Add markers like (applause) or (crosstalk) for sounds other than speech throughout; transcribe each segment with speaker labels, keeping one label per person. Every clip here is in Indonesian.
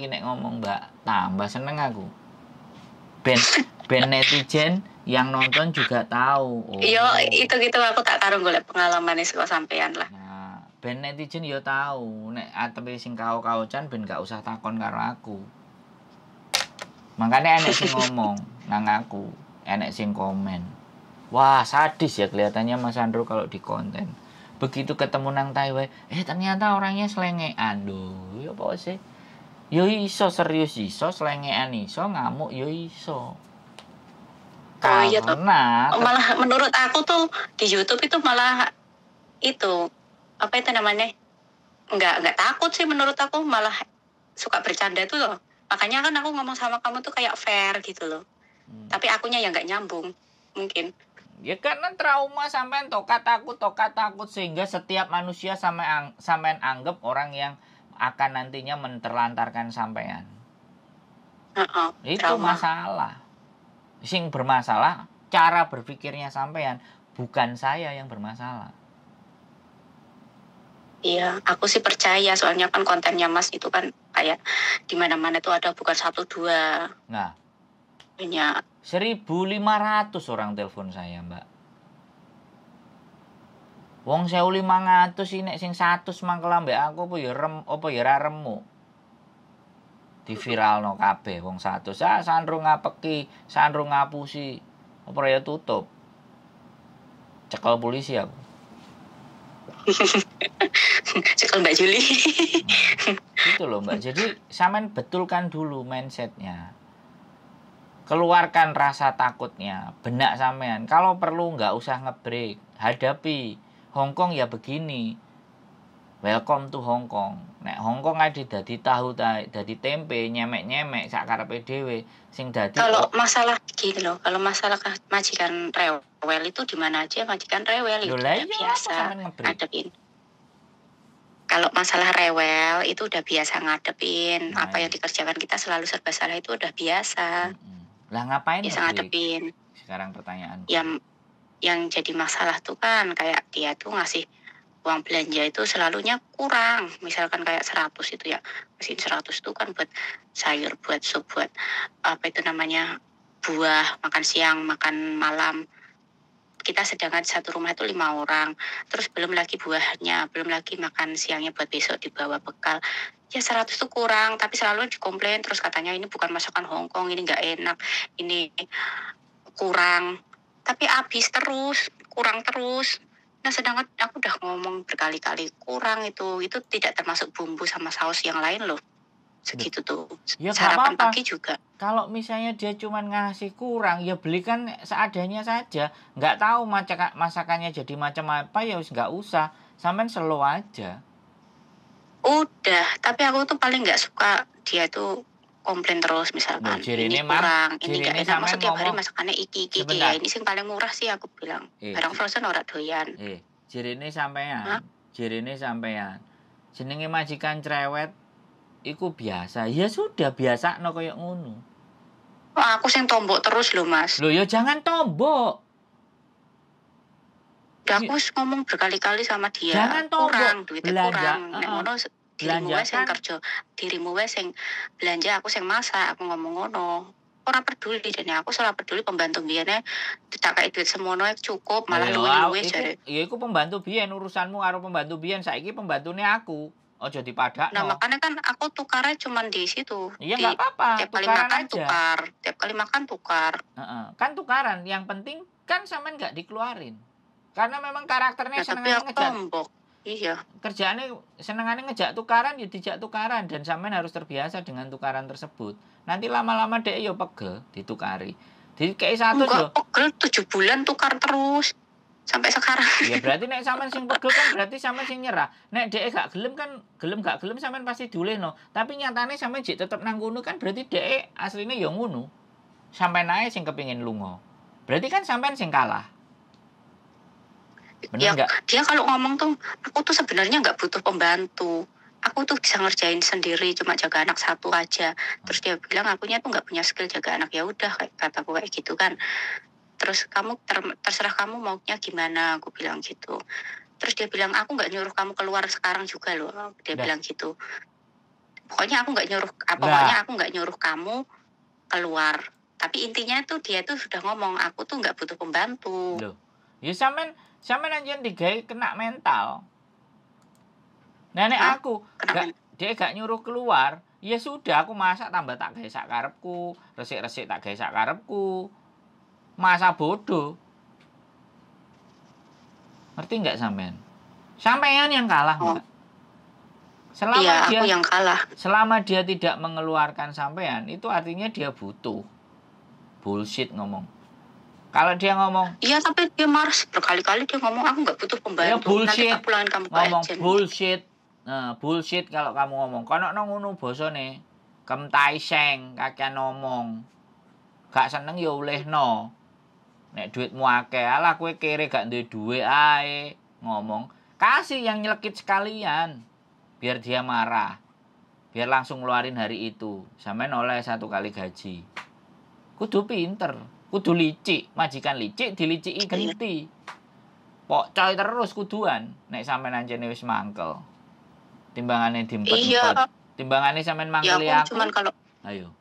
Speaker 1: iki nek ngomong Mbak, tambah seneng aku. Ben (laughs) ben netizen yang nonton juga tahu. Oh. Yo,
Speaker 2: itu gitu aku tak taruh golek pengalaman kok sampean lah. Nah,
Speaker 1: ben netizen yo tahu nek tapi sing kau kau chan ben gak usah takon karo aku. Makanya enek sing ngomong nang aku, enek sing komen. Wah, sadis ya kelihatannya Mas Andro kalau di konten. Begitu ketemu nang Taiwan, eh ternyata orangnya selengean. Aduh, ya apa sih? yo iso serius iso selengean so ngamuk yo iso oh, iya karena oh, iya tuh. malah
Speaker 2: menurut aku tuh di YouTube itu malah itu apa itu namanya nggak nggak takut sih menurut aku malah suka bercanda tuh loh makanya kan aku ngomong sama kamu tuh kayak fair gitu loh hmm. tapi akunya yang nggak nyambung mungkin ya karena trauma sampean tokat takut tokat takut sehingga
Speaker 1: setiap manusia sampean sampean anggap orang yang akan nantinya menterlantarkan sampean. Uh-uh, itu trauma. masalah. Sing bermasalah cara berpikirnya sampean, bukan saya yang bermasalah.
Speaker 2: Iya, aku sih percaya soalnya kan kontennya Mas itu kan kayak di mana-mana itu ada bukan satu dua. Nah, banyak.
Speaker 1: 1500 orang telepon saya, Mbak. Wong uli mangatus ini sing satu semang ambek aku apa ya rem apa ya ra viral no kabe wong satu Ah sandro ngapeki, sandro ngapusi. Apa ya tutup. cekal polisi aku. (laughs) cekal Mbak Juli. nah, gitu loh Mbak. Jadi samen betulkan dulu mindsetnya. Keluarkan rasa takutnya, benak samen Kalau perlu nggak usah ngebreak, hadapi Hong Kong ya begini welcome to Hong Kong nek Hong Kong ae dadi tahu ta dadi tempe nyemek-nyemek sak karepe dhewe sing dari. kalau
Speaker 2: masalah gitu loh kalau masalah majikan rewel itu di mana aja majikan rewel itu udah iya, biasa ngadepin kalau masalah rewel itu udah biasa ngadepin nah, apa yang iya. dikerjakan kita selalu serba salah itu udah biasa
Speaker 1: hmm. lah ngapain bisa ngadepin sekarang
Speaker 2: pertanyaan ya yang jadi masalah tuh kan kayak dia tuh ngasih uang belanja itu selalunya kurang misalkan kayak 100 itu ya mesin 100 itu kan buat sayur buat sup buat apa itu namanya buah makan siang makan malam kita sedangkan satu rumah itu lima orang terus belum lagi buahnya belum lagi makan siangnya buat besok dibawa bekal ya 100 itu kurang tapi selalu dikomplain terus katanya ini bukan masakan Hongkong ini nggak enak ini kurang tapi habis terus kurang terus nah sedangkan aku udah ngomong berkali-kali kurang itu itu tidak termasuk bumbu sama saus yang lain loh segitu iya. tuh ya, sarapan apa -apa. pagi juga
Speaker 1: kalau misalnya dia cuma ngasih kurang ya belikan seadanya saja nggak tahu macam masakannya jadi macam apa ya nggak usah sampean slow aja
Speaker 2: udah tapi aku tuh paling nggak suka dia tuh komplain terus misalkan nah, ini, ini kurang ini gak enak maksud tiap hari masakannya iki iki ya ini sing paling murah sih aku bilang eh. barang eh. frozen ora doyan
Speaker 1: eh ini
Speaker 2: sampean
Speaker 1: ini sampean jenenge majikan cerewet iku biasa ya sudah biasa no koyok ngono oh, aku sing tombok terus loh mas lo ya
Speaker 2: jangan tombok udah aku ngomong berkali-kali sama dia jangan tombok kurang duitnya kurang uh -huh dirimu rumah sing kerja dirimu wes sing belanja aku sing masak aku ngomong ngono orang peduli dan aku soalnya peduli pembantu biayanya e. tidak kayak duit noy e cukup malah duit duit jadi
Speaker 1: iya aku ya pembantu biaya urusanmu karo pembantu biaya ini pembantunya aku oh jadi pada. nah no.
Speaker 2: makanya kan aku tukarnya cuma di situ iya nggak apa-apa tiap kali makan aja. tukar
Speaker 1: tiap kali makan tukar uh -uh. kan tukaran yang penting kan sama nggak dikeluarin karena memang karakternya ya, sama Iya. Kerjaannya senengannya ngejak tukaran ya dijak tukaran dan sampean harus terbiasa dengan tukaran tersebut. Nanti lama-lama dek yo ya pegel ditukari. Di kayak satu yo. pegel tujuh bulan tukar terus sampai sekarang. Iya, (laughs) berarti nek sampean sing pegel kan berarti sampean sing nyerah. Nek dek gak gelem kan gelem gak gelem sampean pasti no. Tapi nyatane sampean jek tetep nang ngono kan berarti dek aslinya yo ngono. Sampean naik sing kepingin luno,
Speaker 2: Berarti kan sampean sing kalah. Bener ya, gak? dia kalau ngomong tuh aku tuh sebenarnya nggak butuh pembantu aku tuh bisa ngerjain sendiri cuma jaga anak satu aja terus dia bilang akunya tuh nggak punya skill jaga anak ya udah kataku kayak gitu kan terus kamu ter, terserah kamu maunya gimana aku bilang gitu terus dia bilang aku nggak nyuruh kamu keluar sekarang juga loh dia nah. bilang gitu pokoknya aku nggak nyuruh apa ah, pokoknya aku nggak nyuruh kamu keluar tapi intinya tuh dia tuh sudah ngomong aku tuh nggak butuh pembantu loh ya samen sampe anjen digawe kena mental
Speaker 1: Nenek nah, aku gak, dia gak nyuruh keluar ya sudah aku masak tambah tak gawe sak karepku resik-resik tak gawe sak karepku masa bodoh ngerti nggak sampean sampean yang kalah oh. Mbak. selama iya, dia yang kalah selama dia tidak mengeluarkan sampean itu artinya dia butuh bullshit ngomong kalau dia ngomong, iya tapi dia marah berkali-kali dia ngomong aku nggak butuh pembantu. Ya bullshit. Nanti
Speaker 2: kamu ngomong aja
Speaker 1: bullshit. Nah, bullshit kalau kamu ngomong. Kono nang ngono basane. Kem seng kakek ngomong. Gak seneng ya no, Nek duitmu akeh, ala kue kere gak duit duit ae ngomong. Kasih yang nyelekit sekalian biar dia marah. Biar langsung ngeluarin hari itu. Sampai oleh satu kali gaji. Kudu pinter kudu licik majikan licik diliciki ganti. Iya. pok coy terus kuduan nek sampean anjene wis mangkel timbangannya dimpet iya. timbangannya sampean mangkel ya aku, cuman kalau ayo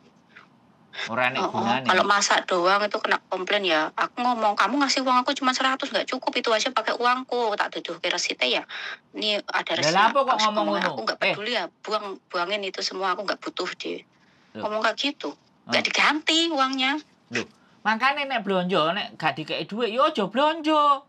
Speaker 1: Orang oh, oh, kalau
Speaker 2: masak doang itu kena komplain ya. Aku ngomong kamu ngasih uang aku cuma 100 nggak cukup itu aja pakai uangku. Tak duduk ke resite ya. Ini ada resite. Lah kok ngomong ngono? Aku nggak eh. peduli eh. ya. Buang buangin itu semua aku nggak butuh deh. Loh. Ngomong kayak gitu. Nggak diganti uangnya. Loh. Makanya nek
Speaker 1: blonjo nek gak dikei dua, ya yo aja blonjo.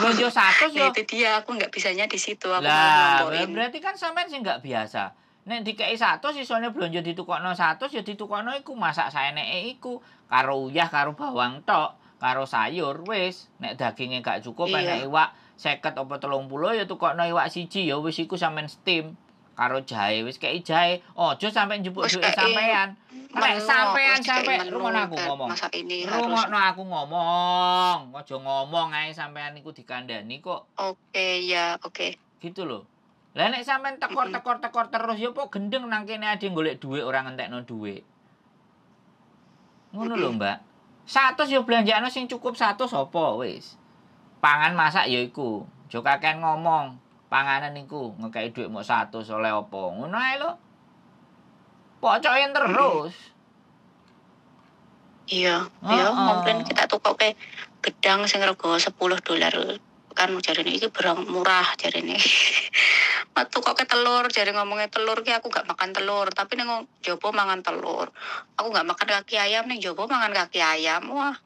Speaker 1: Blonjo satu yo. Ya. Itu
Speaker 2: dia aku nggak bisanya di situ aku lah, eh, berarti kan sampean sih nggak
Speaker 1: biasa. Nek dikei satu sih soalnya blonjo ditukokno satu yo ya ditukokno iku masak nek iku karo uyah karo bawang tok karo sayur wis nek dagingnya gak cukup iya. nek iwak seket apa puluh ya tukokno iwak siji ya wis iku sampean steam karo jahe wis kei jahe Oh, oh, sampe njupuk duwe sampean
Speaker 2: nek sampean sampe rumono kan aku ngomong
Speaker 1: no aku ngomong ojo ngomong ae sampean ikut iku dikandani kok oke okay, ya oke okay. gitu loh lah nek sampean tekor-tekor tekor terus yo ya kok gendeng nang kene ade golek dhuwit ora ngentekno duit ngono lho Mbak satu yo ya belanjaan sing cukup satu sopo wis pangan masak yo ya iku jo kakean ngomong panganan niku ngekai duit mau satu soalnya opo ngono ae lho
Speaker 2: terus iya oh, iya mungkin kita tuh ke gedang sing rego 10 dolar kan ini itu barang murah ini metu kok ke telur jari ngomongnya telur ki aku gak makan telur tapi nengok jopo mangan telur aku gak makan kaki ayam neng jopo mangan kaki ayam wah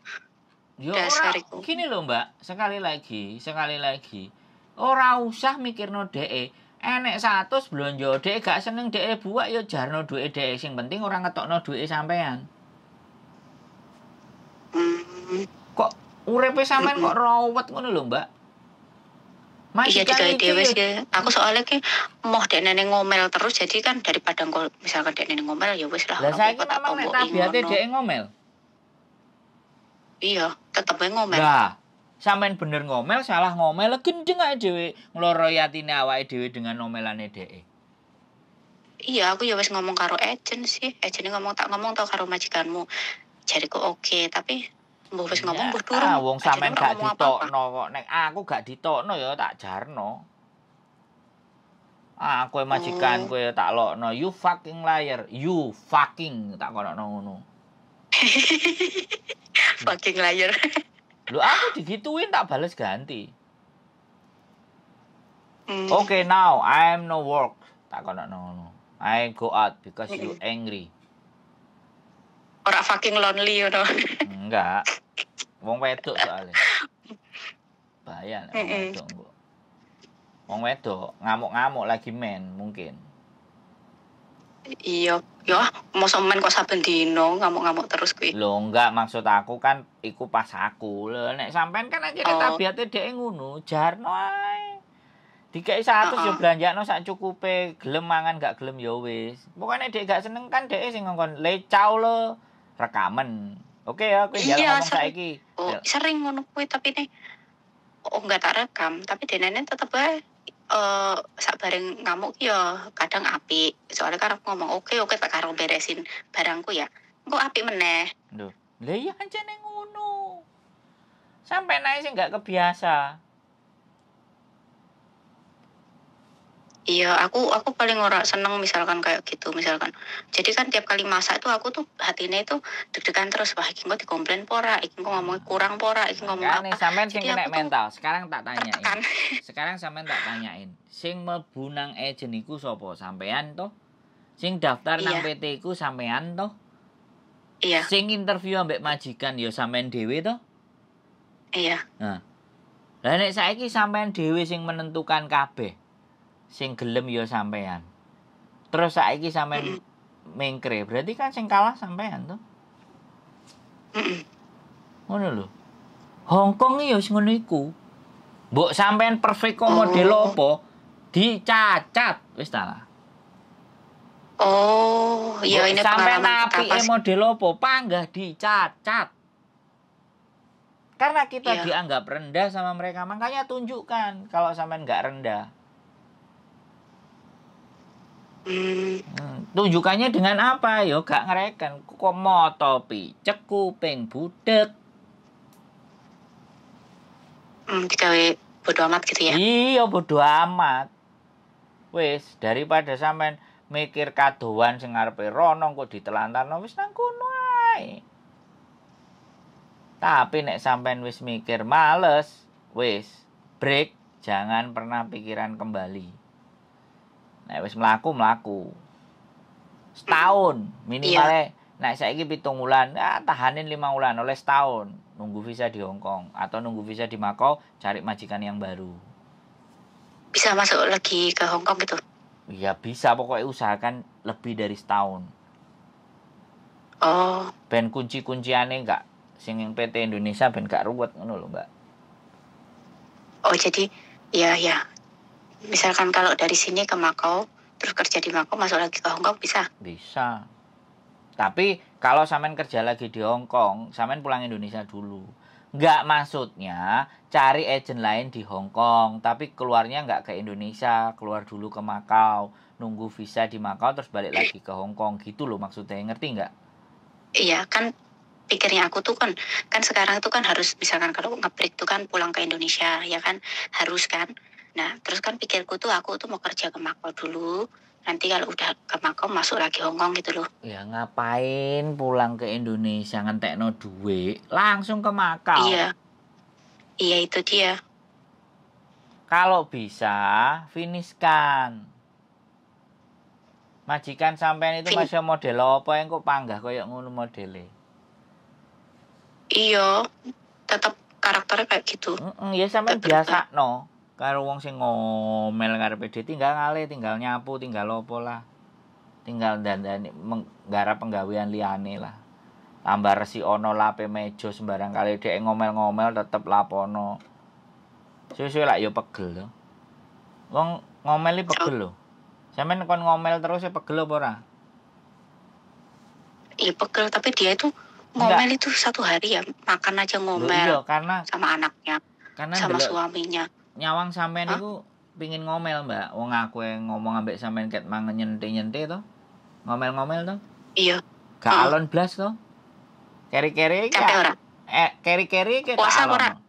Speaker 1: Yo, ya dasariku gini loh mbak sekali lagi sekali lagi Ora usah mikirno dheke. Enek 100 blonjo dheke gak seneng dheke buak ya jarno duwe dheke sing penting orang ora ngetokno duwe sampean. Kok uripe sampean kok rawat ngono lho, Mbak? iya digawe dhewe sih.
Speaker 2: Aku soalnya ki mau dek nenek ngomel terus jadi kan daripada kalau misalkan dek neneng ngomel ya wes lah. Lah saiki memang nek dek ngomel. Iya, tetep ngomel.
Speaker 1: Nah sampean bener ngomel salah ngomel gendeng aja dhewe ngloroi atine awake dewe dengan omelane dhek
Speaker 2: iya aku ya wes ngomong karo agent sih agent ngomong tak ngomong tau karo majikanmu jadi kok oke tapi mbok wis ngomong berdurung. durung ah wong sampean gak ditokno kok nek aku gak
Speaker 1: ditokno ya tak jarno ah kowe majikan oh. kowe ya tak lokno you fucking liar you fucking tak kono ngono (laughs) fucking liar Lu aku digituin tak balas ganti. Mm. Okay, now I am no work. Tak kono no no. I go out because you hmm. angry.
Speaker 2: Ora fucking lonely you know.
Speaker 1: Enggak. Wong wedok soalnya. Bahaya nek wong hmm. wedok. Wong wedok ngamuk-ngamuk lagi men mungkin.
Speaker 2: Iya, ya mau semen kok saben dino ngamuk-ngamuk terus kuwi. Lho
Speaker 1: enggak maksud aku kan iku pas aku. Lho nek sampean kan akhirnya oh. tabiate dhek ngono, jarno ae. Dikai 100 uh -uh. yo belanjakno sak cukupe, gelem mangan gak gelem yo ya wis. Pokoke nek dhek gak seneng kan dhek sing ngongkon lecau lo rekaman, Oke ya, aku iya, ngomong saiki.
Speaker 2: Oh, ya. sering ngono kuwi tapi nih oh enggak tak rekam, tapi denene tetep ae eh uh, sak bareng ngamuk ya kadang api soalnya kan aku ngomong oke okay, oke okay, tak karo beresin barangku ya kok api meneh
Speaker 1: lho lah iya kan
Speaker 2: jane ngono sampai naik sih
Speaker 1: nggak kebiasa
Speaker 2: Iya, aku aku paling ora seneng misalkan kayak gitu misalkan. Jadi kan tiap kali masak itu aku tuh hatinya itu deg-degan terus wah iki kok dikomplain pora, iki kok ngomong kurang pora, iki ngomong apa. Nih, Sampean sing kena mental.
Speaker 1: Sekarang tak tanyain. (laughs) Sekarang sampean tak tanyain. Sing mlebu nang jeniku iku sapa? Sampean toh? Sing daftar iya. nang PT iku sampean toh? Iya. Sing interview ambek majikan ya sampean dhewe toh? Iya. Nah. Lah nek saiki sampean dhewe sing menentukan kabeh sing gelem yo ya sampean. Terus saiki sampean mengkre, berarti kan sing kalah sampean tuh. Ngono lho. Hong Kong yo ya wis ngono iku. Mbok sampean perfect kok model opo? Oh. Dicacat wis ta lah. Oh, ya ini sampean apike model opo Panggah dicacat.
Speaker 2: Karena kita iya.
Speaker 1: dianggap rendah sama mereka, makanya tunjukkan kalau sampean nggak rendah. Hmm, tunjukannya dengan apa? Yo gak ngereken. Kok topi, picek kuping budek. Hmm, bodo amat gitu ya. Iya, bodo amat. Wis, daripada sampean mikir kadoan sing arepe rono kok ditelantarno wis nang kono Tapi nek sampean wis mikir males, wis break, jangan pernah pikiran kembali. Nah, wis melaku melaku Setahun minimalnya. Yeah. Nah, saya ini pitung ulan, ya, ah, tahanin lima ulan oleh setahun nunggu visa di Hong Kong atau nunggu visa di Makau cari majikan yang baru.
Speaker 2: Bisa masuk lagi ke Hong Kong gitu?
Speaker 1: Iya bisa, pokoknya usahakan lebih dari setahun. Oh. Ben kunci kunciannya enggak singing PT Indonesia ben gak ruwet ngono loh Mbak.
Speaker 2: Oh, jadi ya ya misalkan kalau dari sini ke Makau terus kerja di Makau masuk lagi ke Hongkong bisa
Speaker 1: bisa tapi kalau samen kerja lagi di Hongkong samen pulang Indonesia dulu Gak maksudnya cari agent lain di Hongkong tapi keluarnya nggak ke Indonesia keluar dulu ke Makau nunggu visa di Makau terus balik lagi ke Hongkong gitu loh maksudnya ngerti nggak
Speaker 2: iya kan pikirnya aku tuh kan kan sekarang tuh kan harus misalkan kalau ngebreak tuh kan pulang ke Indonesia ya kan harus kan Nah, terus kan pikirku tuh aku tuh mau kerja ke Makau dulu. Nanti kalau udah ke Makau masuk lagi Hongkong gitu loh.
Speaker 1: Ya ngapain pulang ke Indonesia ngentekno duit,
Speaker 2: langsung ke Makau. Iya. Iya itu dia.
Speaker 1: Kalau bisa finishkan. Majikan sampean itu fin masih model apa yang kok panggah yang ngono modele? Iya, tetap karakternya kayak gitu. Mm -mm, ya sampean biasa no karo wong sing ngomel karepe PD tinggal ngale, tinggal nyapu, tinggal opo lah. Tinggal dandani menggarap penggawean liane lah. Tambah resi ono lape mejo sembarang kali dia ngomel-ngomel tetep lapono. Susu lah, yo pegel lo. Wong ngomel iki pegel lo sampe kon ngomel terus ya pegel lo ora?
Speaker 2: Iya pegel, tapi dia itu ngomel Enggak. itu satu hari ya makan aja ngomel. Loh, iyo, karena sama anaknya, karena sama delok, suaminya
Speaker 1: nyawang sampean itu pingin ngomel, Mbak. Wong aku yang ngomong ambek sampean ket mangen nyente-nyente to. Ngomel-ngomel to. Iya. Gak hmm. alon blas to. Keri-keri kita Eh, keri-keri kita alon. (laughs)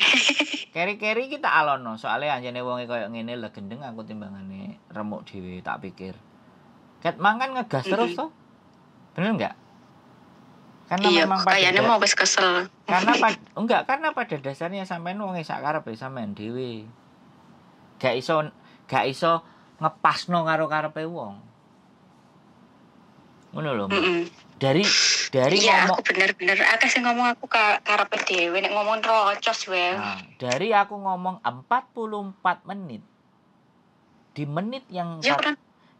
Speaker 1: (laughs) Keri-keri kita alon soalnya wong kayak gini lah legendeng aku timbangane remuk dewi tak pikir. Ket mangan ngegas terus tuh. Bener nggak? karena iya, memang kayaknya mau wis kesel karena pad, enggak karena pada dasarnya sampean wong e sak karep ya, sampean dhewe gak iso gak iso ngepasno karo karepe wong ngono lho mm dari dari ya, ngomong
Speaker 2: aku bener-bener aku sih ngomong aku ka, karepe dhewe nek ngomong rocos wae nah,
Speaker 1: dari aku ngomong 44 menit di menit yang ya,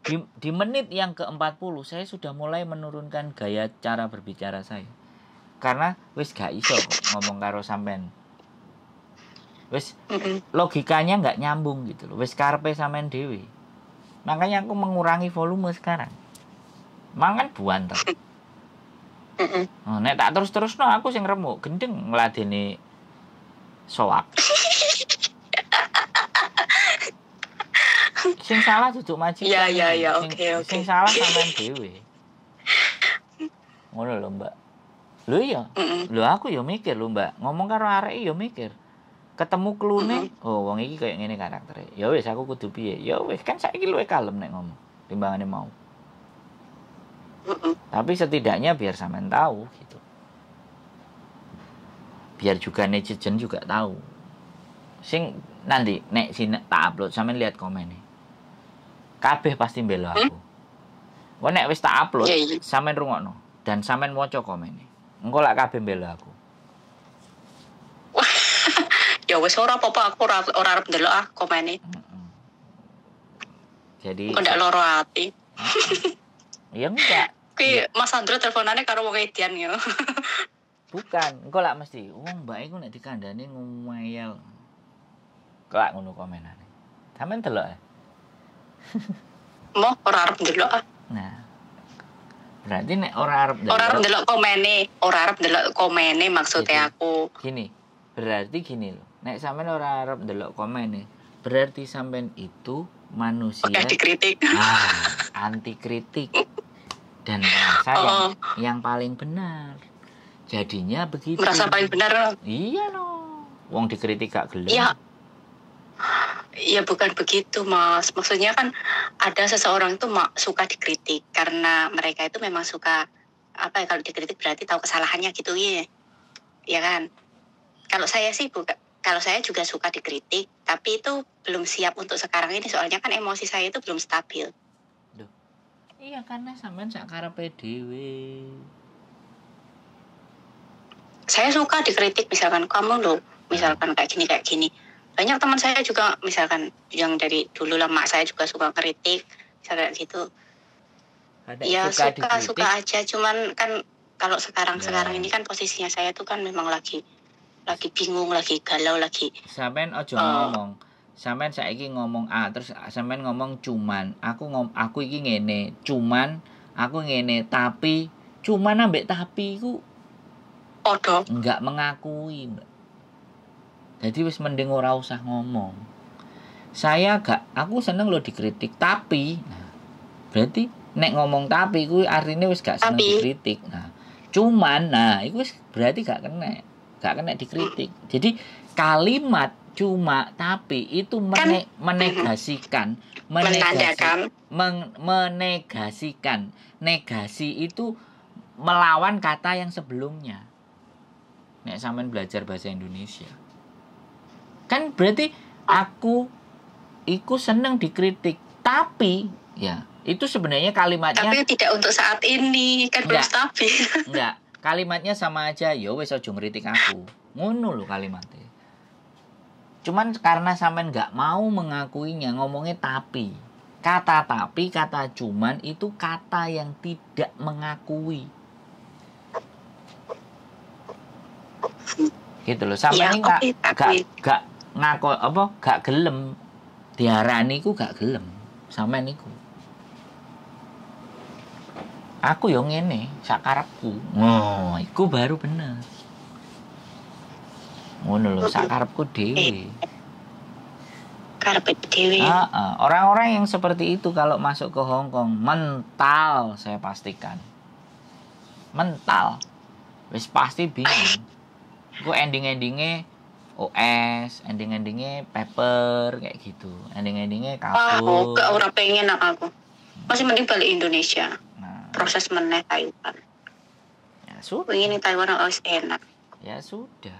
Speaker 1: di, di menit yang ke-40 saya sudah mulai menurunkan gaya cara berbicara saya. Karena wis gak iso ngomong karo sampean. Wis logikanya nggak nyambung gitu loh. Wis karpe sampean dewi. Makanya aku mengurangi volume sekarang. Mangan buan toh. Nek tak terus-terus no aku sing remuk gendeng ngladeni soak. sing salah duduk majikan iya, iya iya iya oke oke sing salah sama ngono lho mbak lu iya mm lu aku yo ya mikir lu mbak ngomong karo arek yo ya mikir ketemu klune mm oh wong iki kayak ngene karaktere ya wis aku kudu piye ya wis kan saiki luwe kalem nek ngomong timbangane mau tapi setidaknya biar sampean tahu gitu biar juga netizen juga tahu sing nanti nek sini tak upload sampean lihat komen nih kabeh pasti bela hmm? aku. Hmm? Gue nek wis tak upload, yeah, yeah. sampean rungokno dan sampean maca ini. Engko lak kabeh bela aku.
Speaker 2: (laughs) ya wis ora apa-apa aku ora ora arep ndelok ah komen ini.
Speaker 1: Jadi kok ndak loro ati. ya enggak. (laughs)
Speaker 2: Ki Mas Andro teleponannya karo wong edian ya.
Speaker 1: (laughs) Bukan, engko lak mesti wong oh, mbak ku nek dikandani ngomel. Kelak ngono komenane. Sampeyan delok ya? Moh orang Arab dulu ah. Nah. Berarti nek orang Orang Arab orang arep ndelok komene, Arab dulu ndelok komene maksudnya aku. Gini. Berarti gini loh. Nek sampean ora arep ndelok komene, berarti sampean itu manusia Anti dikritik. Ah, anti kritik. Dan merasa oh. yang, yang paling benar. Jadinya begitu. Merasa paling benar. Iya loh. Wong dikritik gak gelem. iya
Speaker 2: Ya bukan begitu mas, maksudnya kan ada seseorang itu suka dikritik karena mereka itu memang suka apa ya kalau dikritik berarti tahu kesalahannya gitu ya, ya kan. Kalau saya sih bukan, kalau saya juga suka dikritik, tapi itu belum siap untuk sekarang ini soalnya kan emosi saya itu belum stabil. Duh.
Speaker 1: Iya karena sampean sekarang
Speaker 2: PDW. Saya suka dikritik misalkan kamu loh, misalkan kayak gini kayak gini banyak teman saya juga misalkan yang dari dulu lama saya juga suka kritik misalnya gitu
Speaker 1: Ada ya suka suka, suka
Speaker 2: aja cuman kan kalau sekarang ya. sekarang ini kan posisinya saya tuh kan memang lagi lagi bingung lagi galau lagi
Speaker 1: samen ojo uh, eh. ngomong saya ini ngomong A ah, terus samen ngomong cuman aku ngom aku iki ngene cuman aku ngene tapi cuman ambek tapi ku Odo. enggak mengakui mbak jadi wis mending ora usah ngomong saya gak aku seneng lo dikritik tapi nah, berarti nek ngomong tapi ku artinya wis gak seneng tapi. dikritik nah cuman nah itu wis berarti gak kena gak kena dikritik jadi kalimat cuma tapi itu kan mene, menegasikan menegasikan men, menegasikan negasi itu melawan kata yang sebelumnya nek sampean belajar bahasa Indonesia kan berarti aku ikut seneng dikritik tapi ya itu sebenarnya kalimatnya tapi
Speaker 2: tidak untuk saat ini kan belum tapi
Speaker 1: (laughs) enggak kalimatnya sama aja yo ya wes aja ngritik aku ngono lo kalimatnya cuman karena sampean nggak mau mengakuinya ngomongnya tapi kata tapi kata cuman itu kata yang tidak mengakui gitu loh sampean ya, ini nggak nggak ngakon apa gak gelem diarani ku gak gelem sampean niku aku yang ngene sakarepku oh nah, iku baru bener ngono lho sakarepku dhewe eh, karpet dewi. Uh, Orang-orang yang seperti itu kalau masuk ke Hong Kong mental saya pastikan. Mental. Wis pasti bingung. Gue ending-endingnya OS, ending-endingnya paper kayak gitu, ending-endingnya ah, kapur. Oh, gak orang
Speaker 2: pengen aku. Masih mending balik Indonesia. Nah. Proses meneh Taiwan. Ya sudah. Pengen Taiwan OS enak.
Speaker 1: Ya sudah.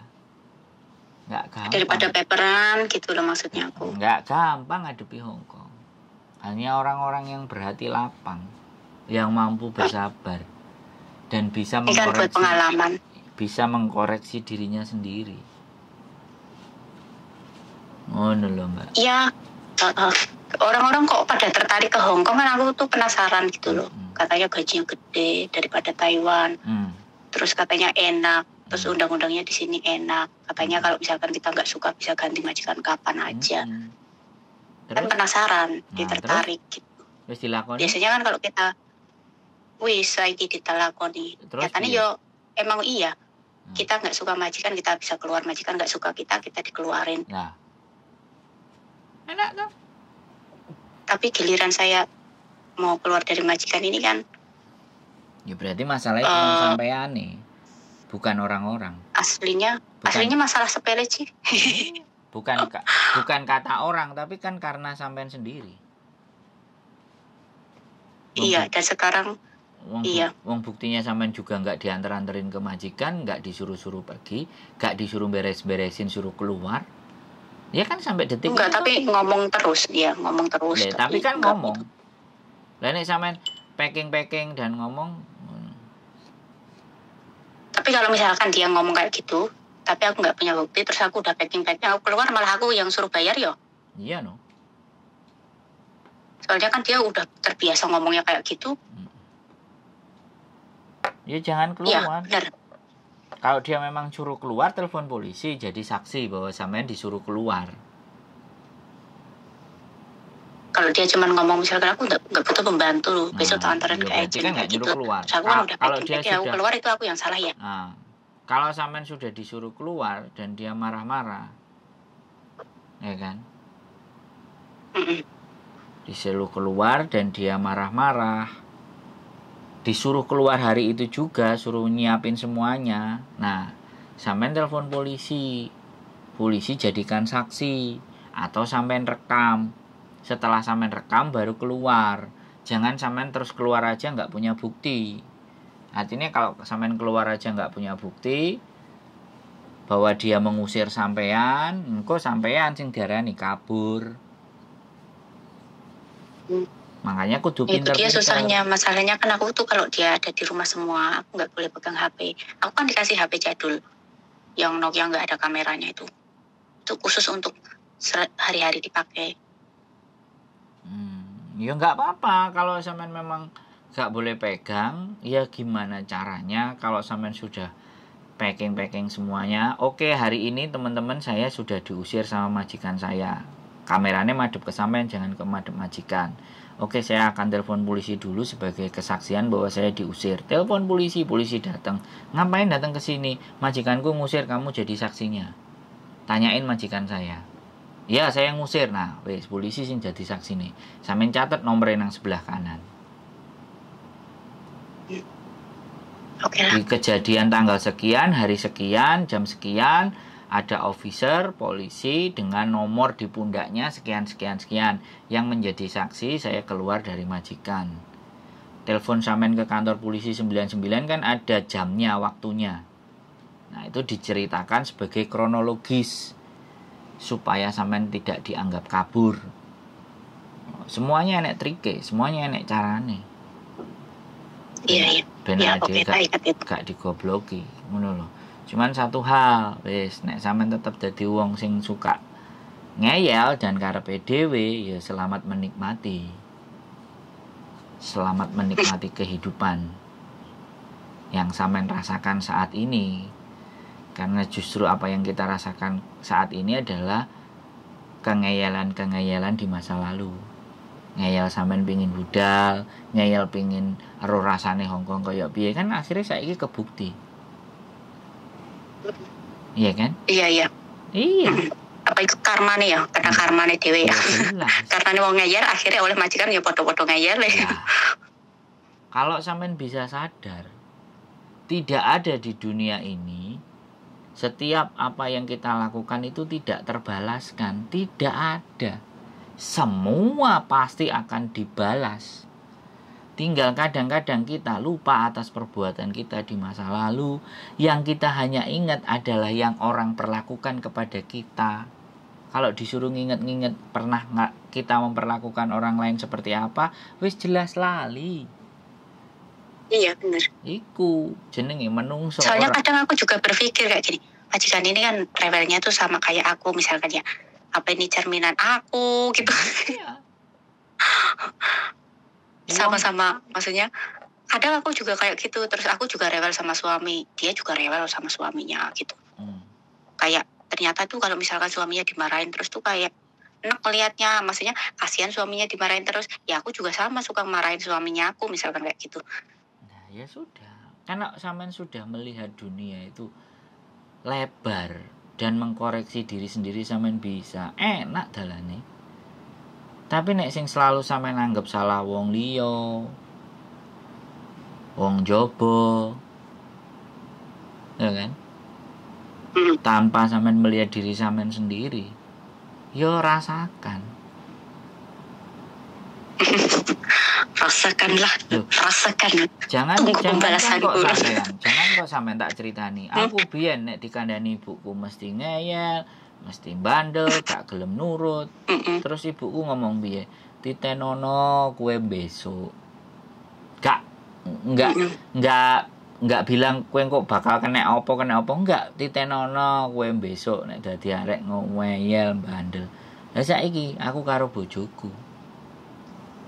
Speaker 1: Nggak gampang. Daripada
Speaker 2: paperan gitu loh maksudnya
Speaker 1: aku. Nggak gampang ngadepi Hong Kong. Hanya orang-orang yang berhati lapang, yang mampu ah. bersabar dan bisa mengkoreksi bisa mengkoreksi dirinya sendiri Oh, dulu
Speaker 2: mbak. Iya. Oh, oh. orang-orang kok pada tertarik ke Hong Kong kan aku tuh penasaran gitu loh. Hmm. Katanya gajinya gede daripada Taiwan. Hmm. Terus katanya enak. Terus hmm. undang-undangnya di sini enak. Katanya hmm. kalau misalkan kita nggak suka bisa ganti majikan kapan hmm. aja. Hmm. Terus? Kan penasaran, nah, ditertarik gitu. Terus dilakoni? Biasanya kan kalau kita wis saiki ditalakoni. Katanya yo emang iya. Hmm. Kita nggak suka majikan kita bisa keluar majikan nggak suka kita kita dikeluarin. Nah enak tuh tapi giliran saya mau keluar dari majikan ini kan
Speaker 1: ya berarti masalahnya uh, cuma eh, sampean bukan orang-orang
Speaker 2: aslinya bukan, aslinya masalah sepele sih bukan (laughs) bukan
Speaker 1: kata orang tapi kan karena sampean sendiri Wong iya dan sekarang Wong, iya. Wong buktinya sampean juga nggak diantar-anterin ke majikan, nggak disuruh-suruh pergi, nggak disuruh beres-beresin, suruh keluar, Ya kan sampai detik Enggak, tapi
Speaker 2: ngomong terus dia, ngomong terus. Ya, tapi, tapi kan enggak. ngomong.
Speaker 1: Gitu. Lah nek sampean packing-packing dan ngomong hmm.
Speaker 2: tapi kalau misalkan dia ngomong kayak gitu, tapi aku nggak punya bukti, terus aku udah packing-packing, aku keluar malah aku yang suruh bayar yo. Iya no. Soalnya kan dia udah terbiasa ngomongnya kayak gitu. Hmm.
Speaker 1: Ya jangan iya, keluar. Iya, kalau dia memang suruh keluar telepon polisi jadi saksi bahwa Samen disuruh keluar
Speaker 2: kalau dia cuma ngomong misalkan aku nggak butuh pembantu loh besok hmm, tak antarin iya, ke agent kan gitu keluar. udah kalau dia sudah, keluar itu aku yang salah ya nah,
Speaker 1: kalau Samen sudah disuruh keluar dan dia marah-marah ya kan mm -mm. disuruh keluar dan dia marah-marah disuruh keluar hari itu juga suruh nyiapin semuanya nah sampean telepon polisi polisi jadikan saksi atau sampean rekam setelah sampean rekam baru keluar jangan sampean terus keluar aja nggak punya bukti artinya kalau sampean keluar aja nggak punya bukti bahwa dia mengusir sampean engko sampean sing diarani kabur makanya aku tuh itu dia susahnya
Speaker 2: masalahnya kan aku tuh kalau dia ada di rumah semua aku nggak boleh pegang HP aku kan dikasih HP jadul yang Nokia nggak ada kameranya itu itu khusus untuk hari-hari dipakai
Speaker 1: hmm, ya nggak
Speaker 2: apa-apa kalau samen memang
Speaker 1: nggak boleh pegang ya gimana caranya kalau samen sudah packing packing semuanya oke hari ini teman-teman saya sudah diusir sama majikan saya kameranya madep ke sampean jangan ke madep majikan Oke, saya akan telepon polisi dulu sebagai kesaksian bahwa saya diusir. Telepon polisi, polisi datang. Ngapain datang ke sini? Majikanku ngusir kamu jadi saksinya. Tanyain majikan saya. Ya, saya ngusir. Nah, wes polisi sih jadi saksi nih. Saya catat nomor yang sebelah kanan. Oke. Di kejadian tanggal sekian, hari sekian, jam sekian, ada officer polisi dengan nomor di pundaknya sekian sekian sekian yang menjadi saksi saya keluar dari majikan telepon samen ke kantor polisi 99 kan ada jamnya waktunya nah itu diceritakan sebagai kronologis supaya samen tidak dianggap kabur semuanya enek trike semuanya enek carane iya iya ben ya, okay, gak, gak digobloki menurut Cuman satu hal, wis nek sampean tetep jadi wong sing suka ngeyel dan karepe dhewe ya selamat menikmati. Selamat menikmati kehidupan yang sampean rasakan saat ini. Karena justru apa yang kita rasakan saat ini adalah kengeyelan-kengeyelan di masa lalu. Ngeyel sampean pingin budal, ngeyel pingin roh rasane Hongkong kaya piye kan akhirnya saya ini kebukti. Iya kan?
Speaker 2: Iya iya. Iya. Apa itu karma nih ya? Karena hmm. Iya. karma nih dewe ya. Iya, (laughs) karena nih mau ngajar akhirnya oleh majikan ya foto-foto ngajar deh. Ya.
Speaker 1: Kalau sampean bisa sadar, tidak ada di dunia ini setiap apa yang kita lakukan itu tidak terbalaskan, tidak ada. Semua pasti akan dibalas. Tinggal kadang-kadang kita lupa atas perbuatan kita di masa lalu. Yang kita hanya ingat adalah yang orang perlakukan kepada kita. Kalau disuruh nginget-nginget pernah nggak kita memperlakukan orang lain seperti apa, wis jelas lali.
Speaker 2: Iya bener.
Speaker 1: Iku jenenge menungso. Soalnya kadang
Speaker 2: aku juga berpikir kayak gini, majikan ini kan rewelnya tuh sama kayak aku misalkan ya. Apa ini cerminan aku gitu. Iya. Iya. sama-sama maksudnya kadang aku juga kayak gitu terus aku juga rewel sama suami dia juga rewel sama suaminya gitu hmm. kayak ternyata tuh kalau misalkan suaminya dimarahin terus tuh kayak enak melihatnya maksudnya kasihan suaminya dimarahin terus ya aku juga sama suka marahin suaminya aku misalkan kayak gitu
Speaker 1: nah ya sudah karena saman sudah melihat dunia itu lebar dan mengkoreksi diri sendiri saman bisa enak dalane tapi nek sing selalu sama nanggep salah wong liyo wong jobo, ya kan? Hmm. Tanpa sampean melihat diri sampean sendiri, yo ya rasakan. rasakanlah, Loh.
Speaker 2: rasakan. Jangan Tunggu jangan pembalasan kok sampean,
Speaker 1: jangan kok sampean tak ceritani. Aku hmm. biyen nek dikandani ibuku mesti ngeyel, mesti bandel gak gelem nurut terus ibuku ngomong biye titenono kue besok gak nggak nggak nggak bilang kue kok bakal kena opo kena opo nggak titenono kue besok nek dadi arek ngomel bandel lah saiki aku karo bojoku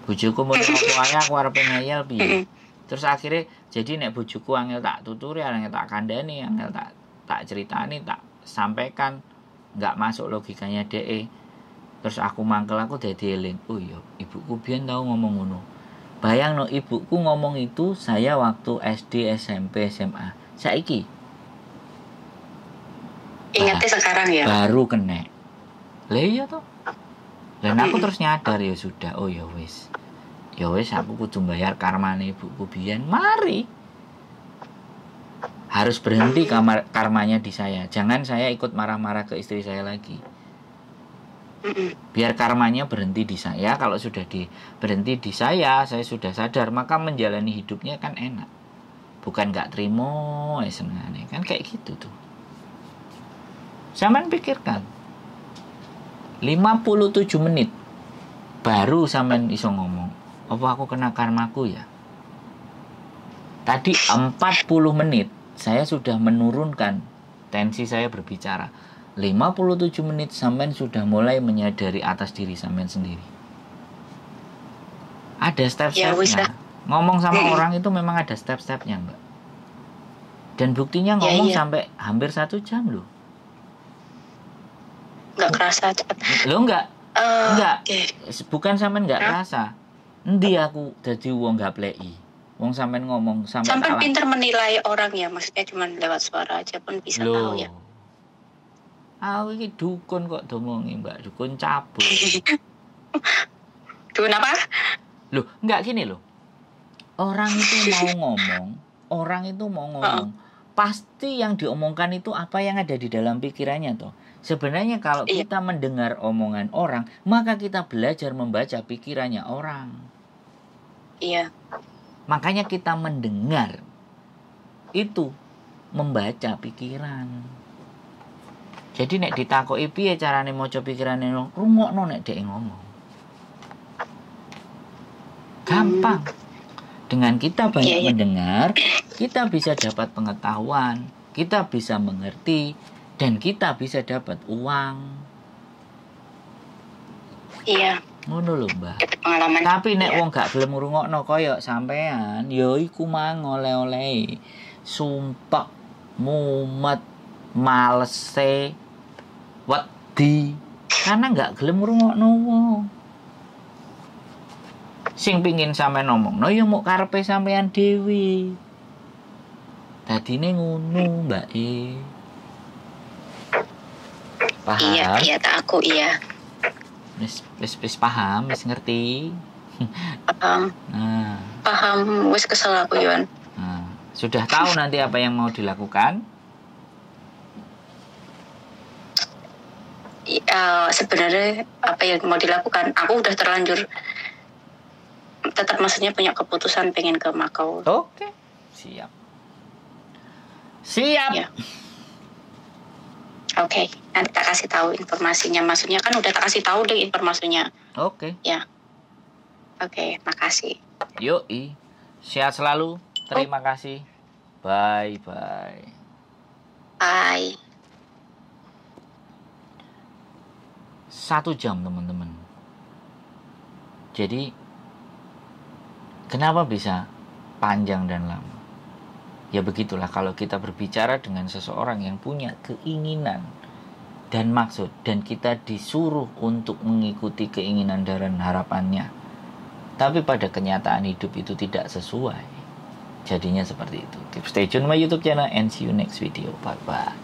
Speaker 1: bojoku mau opo ayah aku arep ngeyel piye terus akhirnya jadi nek bujuku angel tak tuturi angel tak kandani angel tak tak ceritani tak sampaikan nggak masuk logikanya DE terus aku mangkel aku jadi eling oh iya ibuku biar tahu ngomong ngono bayang no ibuku ngomong itu saya waktu SD SMP SMA iki
Speaker 2: ingatnya sekarang ya baru
Speaker 1: kena lah iya toh dan aku terus nyadar ya sudah oh ya wis ya wis aku kudu bayar karma nih ibuku bian mari harus berhenti kamar karmanya di saya jangan saya ikut marah-marah ke istri saya lagi biar karmanya berhenti di saya kalau sudah di berhenti di saya saya sudah sadar maka menjalani hidupnya kan enak bukan nggak terima ya eh, senangnya kan kayak gitu tuh Saman pikirkan 57 menit baru saman iso ngomong apa aku kena karmaku ya tadi 40 menit saya sudah menurunkan tensi saya berbicara 57 menit sampean sudah mulai menyadari atas diri sampean sendiri ada step-stepnya ya, ngomong sama hmm. orang itu memang ada step-stepnya mbak dan buktinya ya, ngomong ya, iya. sampai hampir satu jam loh nggak kerasa lo nggak
Speaker 2: uh, nggak okay.
Speaker 1: bukan sama nggak kerasa nanti aku jadi uang nggak play -i. Wong sampean ngomong sampean sampean pinter
Speaker 2: menilai orang ya maksudnya cuma lewat suara aja pun bisa Loh. tahu ya.
Speaker 1: Aku ini dukun kok domongi mbak dukun cabut. (laughs) dukun apa? Loh nggak gini loh. Orang itu mau (laughs) ngomong, orang itu mau ngomong. Oh. Pasti yang diomongkan itu apa yang ada di dalam pikirannya toh. Sebenarnya kalau iya. kita mendengar omongan orang, maka kita belajar membaca pikirannya orang. Iya. Makanya kita mendengar itu membaca pikiran. Jadi nek ditakoki piye carane maca pikirane rungokno nek dhek ngomong. Gampang. Dengan kita banyak iya, iya. mendengar, kita bisa dapat pengetahuan, kita bisa mengerti dan kita bisa dapat uang. Iya ngono lho Mbah
Speaker 2: pengalaman tapi nek ya.
Speaker 1: wong gak gelem ngrungokno kaya sampean ya iku mang oleh-oleh sumpek mumet malese wedi karena gak gelem ngrungokno wong sing pingin sampean no ya muk karepe sampean tadi dadine ngono mbak e iya, paham iya iya
Speaker 2: tak aku iya
Speaker 1: wis wis wis paham wis ngerti paham nah.
Speaker 2: paham wis kesel aku
Speaker 1: nah. sudah tahu nanti apa yang mau dilakukan
Speaker 2: uh, sebenarnya apa yang mau dilakukan aku udah terlanjur tetap maksudnya punya keputusan pengen ke Makau oke okay. siap siap ya. oke okay nanti tak kasih tahu informasinya maksudnya kan udah tak kasih tahu deh informasinya oke okay. ya oke okay, makasih
Speaker 1: yoi sehat selalu terima oh. kasih bye bye bye satu jam teman-teman jadi kenapa bisa panjang dan lama ya begitulah kalau kita berbicara dengan seseorang yang punya keinginan dan maksud dan kita disuruh untuk mengikuti keinginan dan harapannya. Tapi pada kenyataan hidup itu tidak sesuai. Jadinya seperti itu. stay tune my YouTube channel and see you next video. Bye bye.